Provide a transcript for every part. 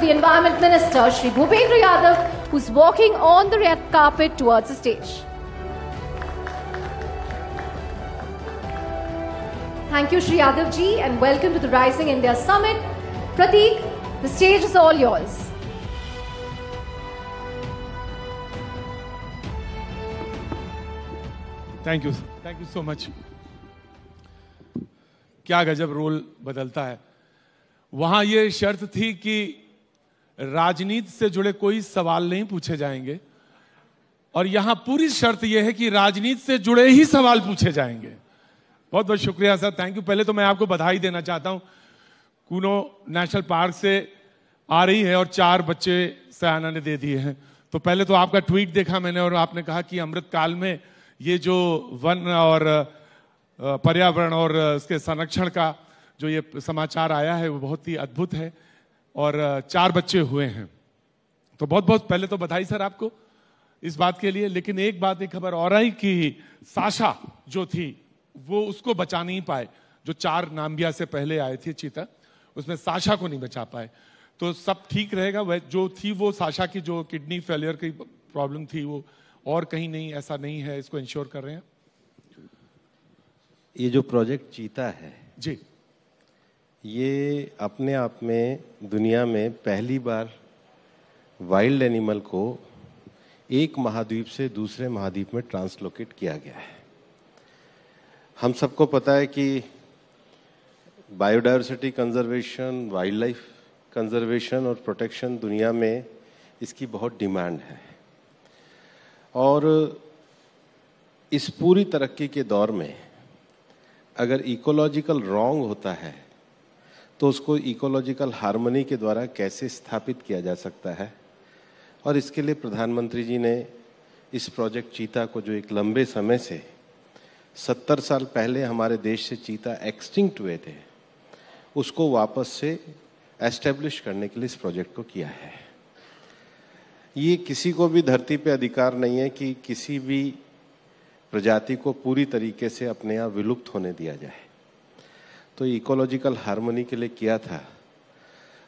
the Environment Minister, Shri Bhupendra Yadav, who's walking on the red carpet towards the stage. Thank you, Shri Yadav ji, and welcome to the Rising India Summit. Pratik, the stage is all yours. Thank you. Thank you so much. क्या गजब role बदलता है वहां ये शर्त थी कि राजनीति से जुड़े कोई सवाल नहीं पूछे जाएंगे और यहां पूरी शर्त यह है कि राजनीति से जुड़े ही सवाल पूछे जाएंगे बहुत बहुत शुक्रिया सर थैंक यू पहले तो मैं आपको बधाई देना चाहता हूं कूनो नेशनल पार्क से आ रही है और चार बच्चे सयाना ने दे दिए हैं तो पहले तो आपका ट्वीट देखा मैंने और आपने कहा कि अमृतकाल में ये जो वन और पर्यावरण और इसके संरक्षण का जो ये समाचार आया है वो बहुत ही अद्भुत है और चार बच्चे हुए हैं तो बहुत बहुत पहले तो बधाई सर आपको इस बात के लिए लेकिन एक बात एक खबर और आई कि साशा जो थी वो उसको बचा नहीं पाए जो चार नाम्बिया से पहले आए थे चीता उसमें साशा को नहीं बचा पाए तो सब ठीक रहेगा वह जो थी वो साशा की जो किडनी फेलियर की प्रॉब्लम थी वो और कहीं नहीं ऐसा नहीं है इसको इंश्योर कर रहे हैं ये जो प्रोजेक्ट चीता है जी ये अपने आप में दुनिया में पहली बार वाइल्ड एनिमल को एक महाद्वीप से दूसरे महाद्वीप में ट्रांसलोकेट किया गया है हम सबको पता है कि biodiversity conservation wildlife conservation और प्रोटेक्शन दुनिया में इसकी बहुत डिमांड है और इस पूरी तरक्की के दौर में अगर इकोलॉजिकल रॉन्ग होता है तो उसको इकोलॉजिकल हारमोनी के द्वारा कैसे स्थापित किया जा सकता है और इसके लिए प्रधानमंत्री जी ने इस प्रोजेक्ट चीता को जो एक लंबे समय से सत्तर साल पहले हमारे देश से चीता एक्सटिंक्ट हुए थे उसको वापस से एस्टेब्लिश करने के लिए इस प्रोजेक्ट को किया है ये किसी को भी धरती पे अधिकार नहीं है कि किसी भी प्रजाति को पूरी तरीके से अपने आप विलुप्त होने दिया जाए तो इकोलॉजिकल हारमोनी के लिए किया था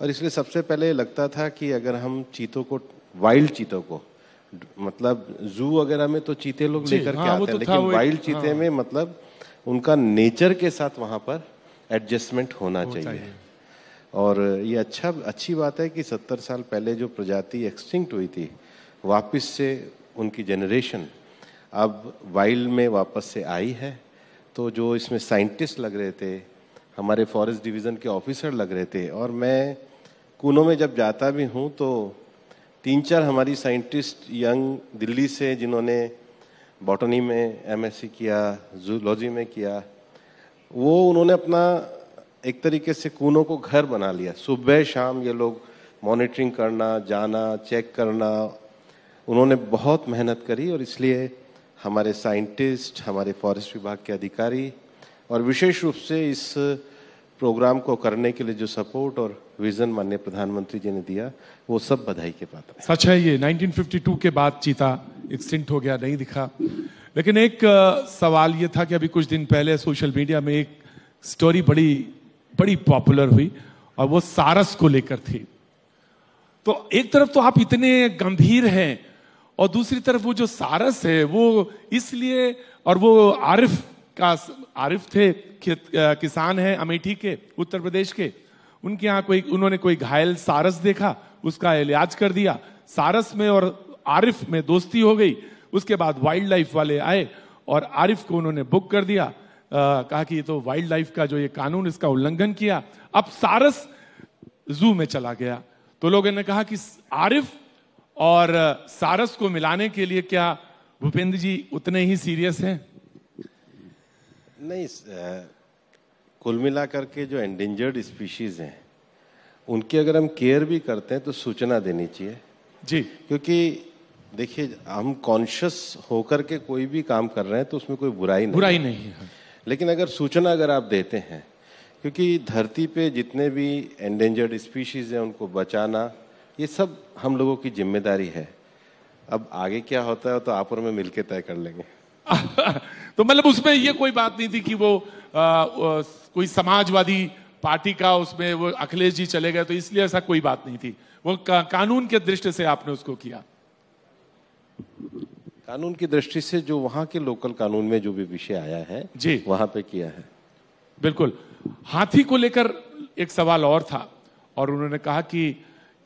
और इसलिए सबसे पहले लगता था कि अगर हम चीतों को वाइल्ड चीतों को मतलब जू वगैरह में तो चीते लोग लेकर के हाँ, आते तो हैं तो लेकिन वाइल्ड चीते हाँ। में मतलब उनका नेचर के साथ वहां पर एडजस्टमेंट होना चाहिए।, चाहिए और ये अच्छा अच्छी बात है कि सत्तर साल पहले जो प्रजाति एक्सटिंक्ट हुई थी वापस से उनकी जनरेशन अब वाइल्ड में वापस से आई है तो जो इसमें साइंटिस्ट लग रहे थे हमारे फॉरेस्ट डिवीज़न के ऑफिसर लग रहे थे और मैं कूनों में जब जाता भी हूँ तो तीन चार हमारी साइंटिस्ट यंग दिल्ली से जिन्होंने बॉटनी में एमएससी किया जूलॉजी में किया वो उन्होंने अपना एक तरीके से कूनों को घर बना लिया सुबह शाम ये लोग मॉनिटरिंग करना जाना चेक करना उन्होंने बहुत मेहनत करी और इसलिए हमारे साइंटिस्ट हमारे फॉरेस्ट विभाग के अधिकारी और विशेष रूप से इस प्रोग्राम को करने के लिए जो सपोर्ट और विजन माननीय प्रधानमंत्री जी ने दिया वो सब बधाई के पात्र है सच है ये 1952 के बाद चीता एक्सटिंक्ट हो गया नहीं दिखा लेकिन एक सवाल ये था कि अभी कुछ दिन पहले सोशल मीडिया में एक स्टोरी बड़ी बड़ी पॉपुलर हुई और वो सारस को लेकर थी तो एक तरफ तो आप इतने गंभीर हैं और दूसरी तरफ वो जो सारस है वो इसलिए और वो आरिफ का आरिफ थे किसान हैं अमेठी के उत्तर प्रदेश के उनके यहाँ कोई उन्होंने कोई घायल सारस देखा उसका इलाज कर दिया सारस में और आरिफ में दोस्ती हो गई उसके बाद वाइल्ड लाइफ वाले आए और आरिफ को उन्होंने बुक कर दिया आ, कहा कि ये तो वाइल्ड लाइफ का जो ये कानून इसका उल्लंघन किया अब सारस जू में चला गया तो लोगों ने कहा कि आरिफ और सारस को मिलाने के लिए क्या भूपेंद्र जी उतने ही सीरियस हैं नहीं कुल मिलाकर के जो एंडेंजर्ड स्पीशीज हैं उनकी अगर हम केयर भी करते हैं तो सूचना देनी चाहिए जी क्योंकि देखिए हम कॉन्शियस होकर के कोई भी काम कर रहे हैं तो उसमें कोई बुराई नहीं बुराई नहीं है लेकिन अगर सूचना अगर आप देते हैं क्योंकि धरती पे जितने भी एंडेंजर्ड स्पीशीज़ हैं उनको बचाना ये सब हम लोगों की जिम्मेदारी है अब आगे क्या होता है तो आप और मैं मिलके तय कर लेंगे तो मतलब उसमें ये कोई बात नहीं थी कि वो आ, आ, कोई समाजवादी पार्टी का उसमें वो अखिलेश जी चले गए तो इसलिए ऐसा कोई बात नहीं थी वो का, कानून के दृष्टि से आपने उसको किया कानून की दृष्टि से जो वहां के लोकल कानून में जो भी विषय आया है जी वहां पे किया है बिल्कुल हाथी को लेकर एक सवाल और था और उन्होंने कहा कि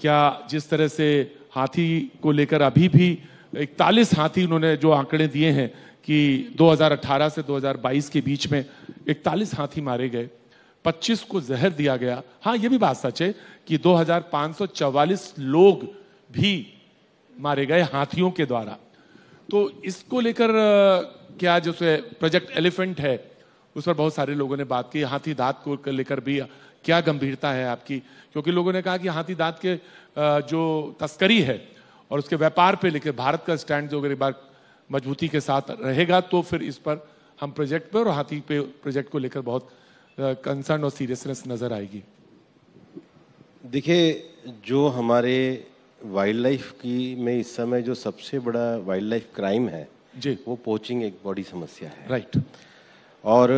क्या जिस तरह से हाथी को लेकर अभी भी इकतालीस हाथी उन्होंने जो आंकड़े दिए हैं कि 2018 से 2022 के बीच में इकतालीस हाथी मारे गए 25 को जहर दिया गया हाँ ये भी बात सच है कि 2544 लोग भी मारे गए हाथियों के द्वारा तो इसको लेकर क्या जो है प्रोजेक्ट एलिफेंट है उस पर बहुत सारे लोगों ने बात की हाथी दांत को लेकर भी क्या गंभीरता है आपकी क्योंकि लोगों ने कहा कि हाथी दांत के जो तस्करी है और उसके व्यापार पे लेकर भारत का स्टैंड जो एक बार मजबूती के साथ रहेगा तो फिर इस पर हम प्रोजेक्ट पर और हाथी पे प्रोजेक्ट को लेकर बहुत कंसर्न और सीरियसनेस नज़र आएगी देखिए जो हमारे वाइल्ड लाइफ की में इस समय जो सबसे बड़ा वाइल्ड लाइफ क्राइम है जी वो पोचिंग एक बड़ी समस्या है राइट और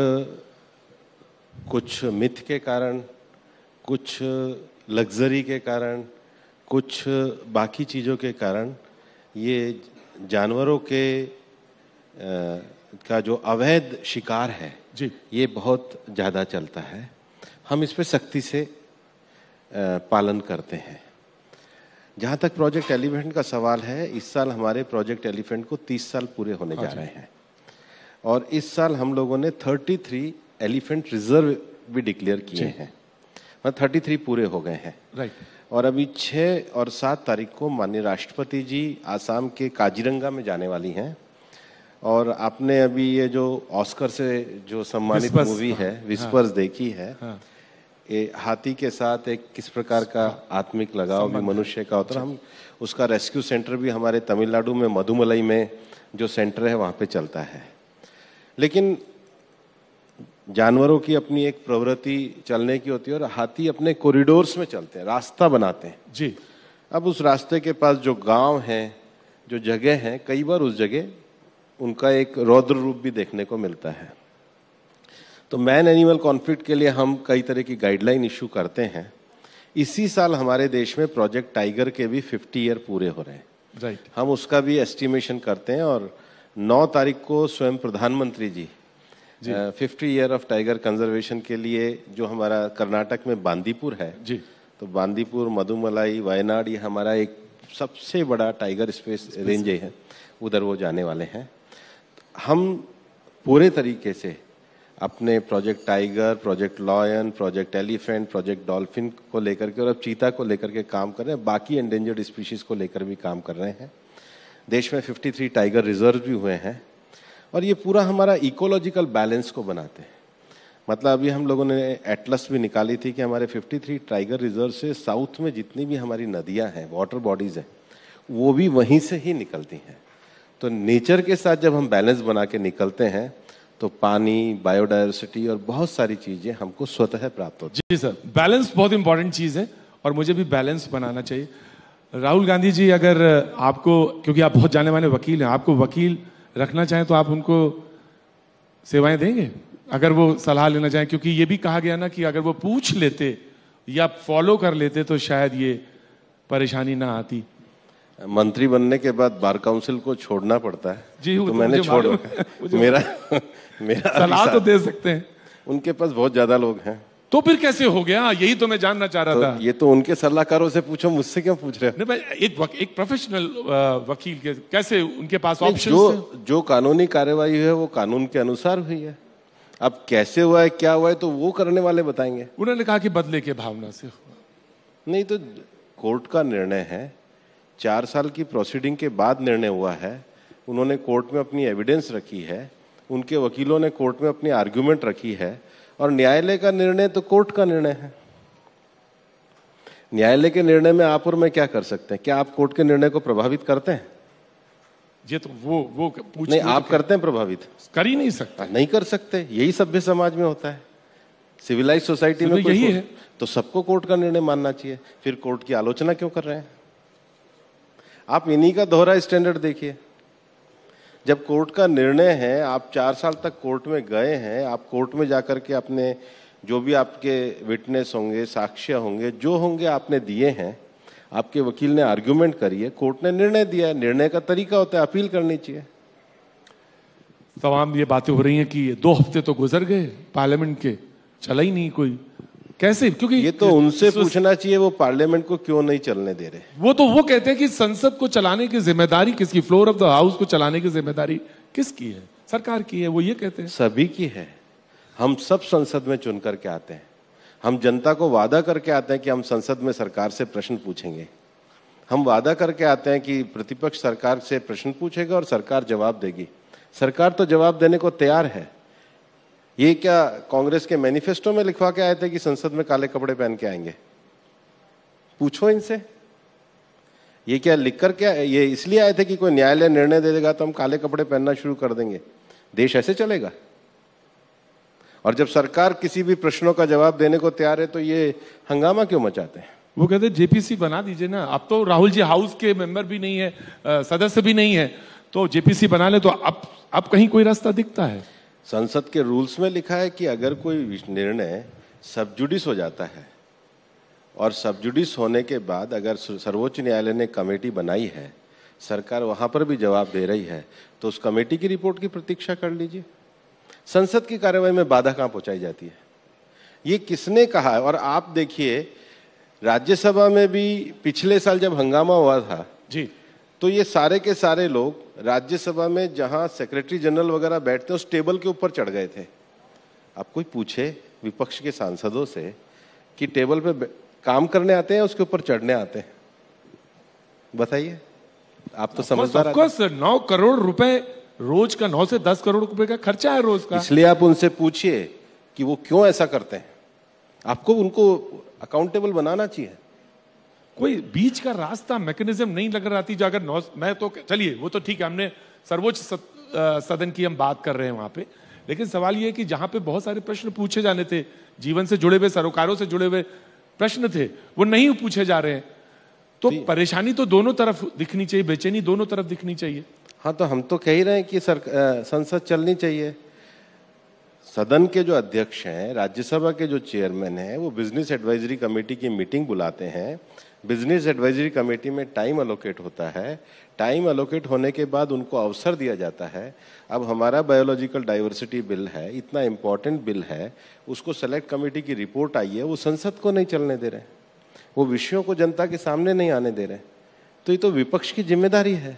कुछ मिथ के कारण कुछ लग्जरी के कारण कुछ बाकी चीज़ों के कारण ये जानवरों के का जो अवैध शिकार है जी ये बहुत ज़्यादा चलता है हम इस पर सख्ती से पालन करते हैं जहाँ तक प्रोजेक्ट एलिफेंट का सवाल है इस साल हमारे प्रोजेक्ट एलिफेंट को 30 साल पूरे होने जा हाँ रहे हैं और इस साल हम लोगों ने 33 एलिफेंट रिजर्व भी डिक्लेयर किए हैं मतलब थर्टी थ्री पूरे हो गए हैं राइट और अभी छः और सात तारीख को माननीय राष्ट्रपति जी आसाम के काजीरंगा में जाने वाली हैं और आपने अभी ये जो ऑस्कर से जो सम्मानित मूवी है विस्पर्स हाँ, देखी है हाँ, ये हाथी के साथ एक किस प्रकार का आत्मिक लगाव भी मनुष्य का होता है हम उसका रेस्क्यू सेंटर भी हमारे तमिलनाडु में मधुमलई में जो सेंटर है वहाँ पे चलता है लेकिन जानवरों की अपनी एक प्रवृत्ति चलने की होती है और हाथी अपने कॉरिडोर्स में चलते हैं रास्ता बनाते हैं जी अब उस रास्ते के पास जो गांव हैं जो जगह हैं कई बार उस जगह उनका एक रौद्र रूप भी देखने को मिलता है तो मैन एनिमल कॉन्फ्लिक्ट के लिए हम कई तरह की गाइडलाइन इशू करते हैं इसी साल हमारे देश में प्रोजेक्ट टाइगर के भी 50 ईयर पूरे हो रहे हैं राइट right. हम उसका भी एस्टिमेशन करते हैं और 9 तारीख को स्वयं प्रधानमंत्री जी fifty year of tiger conservation के लिए जो हमारा कर्नाटक में बांदीपुर है जी तो बांदीपुर मधुमलाई वायनाड ये हमारा एक सबसे बड़ा टाइगर स्पेस रेंज है उधर वो जाने वाले हैं हम पूरे तरीके से अपने project tiger project lion project elephant project dolphin को लेकर के और अब चीता को लेकर के काम कर रहे हैं बाकी एंडेंजर्ड स्पीशीज़ को लेकर भी काम कर रहे हैं देश में 53 टाइगर रिजर्व भी हुए हैं और ये पूरा हमारा इकोलॉजिकल बैलेंस को बनाते हैं मतलब अभी हम लोगों ने एटलस भी निकाली थी कि हमारे 53 टाइगर रिजर्व से साउथ में जितनी भी हमारी नदियां हैं वाटर बॉडीज़ हैं वो भी वहीं से ही निकलती हैं तो नेचर के साथ जब हम बैलेंस बना के निकलते हैं तो पानी बायोडाइवर्सिटी और बहुत सारी चीज़ें हमको स्वतः प्राप्त होती जी सर बैलेंस बहुत इंपॉर्टेंट चीज़ है और मुझे भी बैलेंस बनाना चाहिए राहुल गांधी जी अगर आपको क्योंकि आप बहुत जाने माने वकील हैं आपको वकील रखना चाहें तो आप उनको सेवाएं देंगे अगर वो सलाह लेना चाहें क्योंकि ये भी कहा गया ना कि अगर वो पूछ लेते या फॉलो कर लेते तो शायद ये परेशानी ना आती मंत्री बनने के बाद बार काउंसिल को छोड़ना पड़ता है जी तो, तो, मैंने छोड़ मेरा मेरा सलाह तो दे सकते हैं उनके पास बहुत ज्यादा लोग हैं तो फिर कैसे हो गया यही तो मैं जानना चाह रहा तो था ये तो उनके सलाहकारों से पूछो मुझसे क्यों पूछ रहे नहीं भाई एक वक, एक प्रोफेशनल वकील के कैसे उनके पास ऑप्शन जो जो कानूनी कार्यवाही है वो कानून के अनुसार हुई है अब कैसे हुआ है क्या हुआ है तो वो करने वाले बताएंगे उन्होंने कहा कि बदले के भावना से हुआ नहीं तो कोर्ट का निर्णय है चार साल की प्रोसीडिंग के बाद निर्णय हुआ है उन्होंने कोर्ट में अपनी एविडेंस रखी है उनके वकीलों ने कोर्ट में अपनी आर्ग्यूमेंट रखी है और न्यायालय का निर्णय तो कोर्ट का निर्णय है न्यायालय के निर्णय में आप और मैं क्या कर सकते हैं क्या आप कोर्ट के निर्णय को प्रभावित करते हैं ये तो वो वो पूछ नहीं आप करते हैं प्रभावित कर ही नहीं सकता नहीं कर सकते यही सभ्य समाज में होता है सिविलाइज सोसाइटी में तो यही है तो सबको कोर्ट का निर्णय मानना चाहिए फिर कोर्ट की आलोचना क्यों कर रहे हैं आप इन्हीं का दोहरा स्टैंडर्ड देखिए जब कोर्ट का निर्णय है आप चार साल तक कोर्ट में गए हैं आप कोर्ट में जाकर के अपने जो भी आपके विटनेस होंगे साक्ष्य होंगे जो होंगे आपने दिए हैं आपके वकील ने आर्ग्यूमेंट करी है कोर्ट ने निर्णय दिया है निर्णय का तरीका होता है अपील करनी चाहिए तमाम ये बातें हो रही हैं कि दो हफ्ते तो गुजर गए पार्लियामेंट के चला ही नहीं कोई कैसे क्योंकि ये तो उनसे पूछना चाहिए वो पार्लियामेंट को क्यों नहीं चलने दे रहे वो तो वो कहते हैं कि संसद को चलाने की जिम्मेदारी किसकी फ्लोर ऑफ द हाउस को चलाने की जिम्मेदारी किसकी है सरकार की है वो ये कहते हैं सभी की है हम सब संसद में चुन करके आते हैं हम जनता को वादा करके आते हैं कि हम संसद में सरकार से प्रश्न पूछेंगे हम वादा करके आते हैं कि प्रतिपक्ष सरकार से प्रश्न पूछेगा और सरकार जवाब देगी सरकार तो जवाब देने को तैयार है ये क्या कांग्रेस के मैनिफेस्टो में लिखवा के आए थे कि संसद में काले कपड़े पहन के आएंगे पूछो इनसे ये क्या लिख कर क्या ये इसलिए आए थे कि कोई न्यायालय निर्णय दे देगा तो हम काले कपड़े पहनना शुरू कर देंगे देश ऐसे चलेगा और जब सरकार किसी भी प्रश्नों का जवाब देने को तैयार है तो ये हंगामा क्यों मचाते हैं वो कहते हैं जेपीसी बना दीजिए ना अब तो राहुल जी हाउस के मेंबर भी नहीं है सदस्य भी नहीं है तो जेपीसी बना ले तो अब अब कहीं कोई रास्ता दिखता है संसद के रूल्स में लिखा है कि अगर कोई निर्णय सबजुडिस हो जाता है और सबजुडिस होने के बाद अगर सर्वोच्च न्यायालय ने कमेटी बनाई है सरकार वहां पर भी जवाब दे रही है तो उस कमेटी की रिपोर्ट की प्रतीक्षा कर लीजिए संसद की कार्यवाही में बाधा कहां पहुंचाई जाती है ये किसने कहा है और आप देखिए राज्यसभा में भी पिछले साल जब हंगामा हुआ था जी तो ये सारे के सारे लोग राज्यसभा में जहां सेक्रेटरी जनरल वगैरह बैठते हैं उस टेबल के ऊपर चढ़ गए थे आप कोई पूछे विपक्ष के सांसदों से कि टेबल पे काम करने आते हैं उसके ऊपर चढ़ने आते हैं बताइए आप तो समझदार नौ करोड़ रुपए रोज का नौ से दस करोड़ रुपए का खर्चा है रोज का इसलिए आप उनसे पूछिए कि वो क्यों ऐसा करते हैं आपको उनको अकाउंटेबल बनाना चाहिए कोई बीच का रास्ता मैकेनिज्म नहीं लग रहा थी जाकर नौ मैं तो चलिए वो तो ठीक है हमने सर्वोच्च सदन की हम बात कर रहे हैं वहां पे लेकिन सवाल ये है कि जहां पे बहुत सारे प्रश्न पूछे जाने थे जीवन से जुड़े हुए सरोकारों से जुड़े हुए प्रश्न थे वो नहीं पूछे जा रहे हैं तो परेशानी तो दोनों तरफ दिखनी चाहिए बेचैनी दोनों तरफ दिखनी चाहिए हाँ तो हम तो कह ही रहे हैं कि सर संसद चलनी चाहिए सदन के जो अध्यक्ष हैं राज्यसभा के जो चेयरमैन हैं वो बिजनेस एडवाइजरी कमेटी की मीटिंग बुलाते हैं बिजनेस एडवाइजरी कमेटी में टाइम अलोकेट होता है टाइम अलोकेट होने के बाद उनको अवसर दिया जाता है अब हमारा बायोलॉजिकल डाइवर्सिटी बिल है इतना इम्पोर्टेंट बिल है उसको सेलेक्ट कमेटी की रिपोर्ट आई है वो संसद को नहीं चलने दे रहे वो विषयों को जनता के सामने नहीं आने दे रहे तो ये तो विपक्ष की जिम्मेदारी है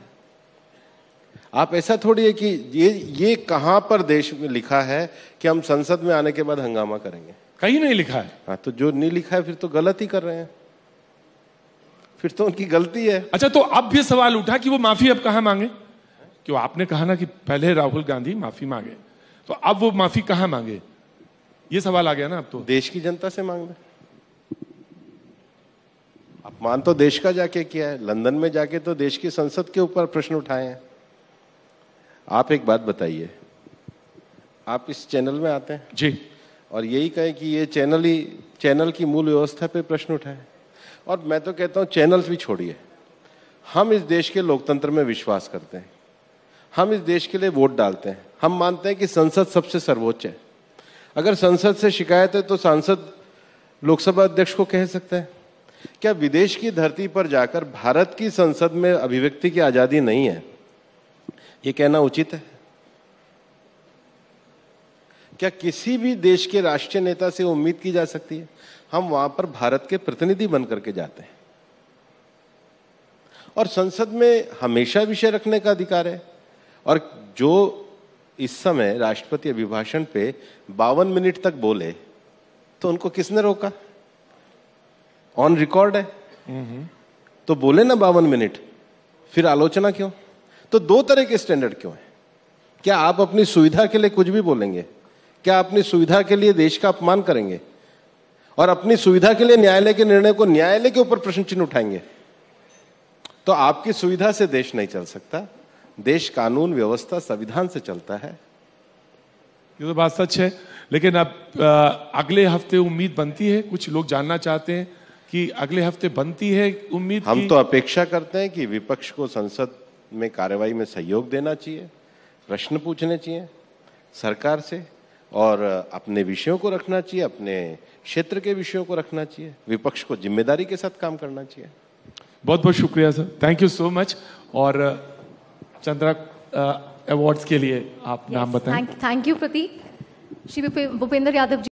आप ऐसा थोड़ी है कि ये ये कहाँ पर देश में लिखा है कि हम संसद में आने के बाद हंगामा करेंगे कहीं नहीं लिखा है हाँ तो जो नहीं लिखा है फिर तो गलत ही कर रहे हैं फिर तो उनकी गलती है अच्छा तो अब भी सवाल उठा कि वो माफी अब कहा मांगे क्यों आपने कहा ना कि पहले राहुल गांधी माफी मांगे तो अब वो माफी कहां मांगे ये सवाल आ गया ना अब तो देश की जनता से ले अपमान तो देश का जाके किया है लंदन में जाके तो देश की संसद के ऊपर प्रश्न उठाए हैं आप एक बात बताइए आप इस चैनल में आते हैं जी और यही कहें कि ये चैनल ही चैनल की मूल व्यवस्था पे प्रश्न उठाए और मैं तो कहता हूँ चैनल्स भी छोड़िए हम इस देश के लोकतंत्र में विश्वास करते हैं हम इस देश के लिए वोट डालते हैं हम मानते हैं कि संसद सबसे सर्वोच्च है अगर संसद से शिकायत है तो सांसद लोकसभा अध्यक्ष को कह सकते हैं क्या विदेश की धरती पर जाकर भारत की संसद में अभिव्यक्ति की आज़ादी नहीं है ये कहना उचित है क्या किसी भी देश के राष्ट्रीय नेता से उम्मीद की जा सकती है हम वहां पर भारत के प्रतिनिधि बन करके जाते हैं और संसद में हमेशा विषय रखने का अधिकार है और जो इस समय राष्ट्रपति अभिभाषण पे बावन मिनट तक बोले तो उनको किसने रोका ऑन रिकॉर्ड है तो बोले ना बावन मिनट फिर आलोचना क्यों तो दो तरह के स्टैंडर्ड क्यों है क्या आप अपनी सुविधा के लिए कुछ भी बोलेंगे क्या अपनी सुविधा के लिए देश का अपमान करेंगे और अपनी सुविधा के लिए न्यायालय के निर्णय को न्यायालय के ऊपर प्रश्न चिन्ह उठाएंगे तो आपकी सुविधा से देश नहीं चल सकता देश कानून व्यवस्था संविधान से चलता है ये तो बात सच है लेकिन अब अगले हफ्ते उम्मीद बनती है कुछ लोग जानना चाहते हैं कि अगले हफ्ते बनती है उम्मीद हम तो अपेक्षा करते हैं कि विपक्ष को संसद में कार्यवाही में सहयोग देना चाहिए प्रश्न पूछने चाहिए सरकार से और अपने विषयों को रखना चाहिए अपने क्षेत्र के विषयों को रखना चाहिए विपक्ष को जिम्मेदारी के साथ काम करना चाहिए बहुत बहुत शुक्रिया sir thank you so much और चंद्रा अवार्ड्स के लिए आप yes, नाम बताएं thank you Prateek Shri Bhupendra Yadav ji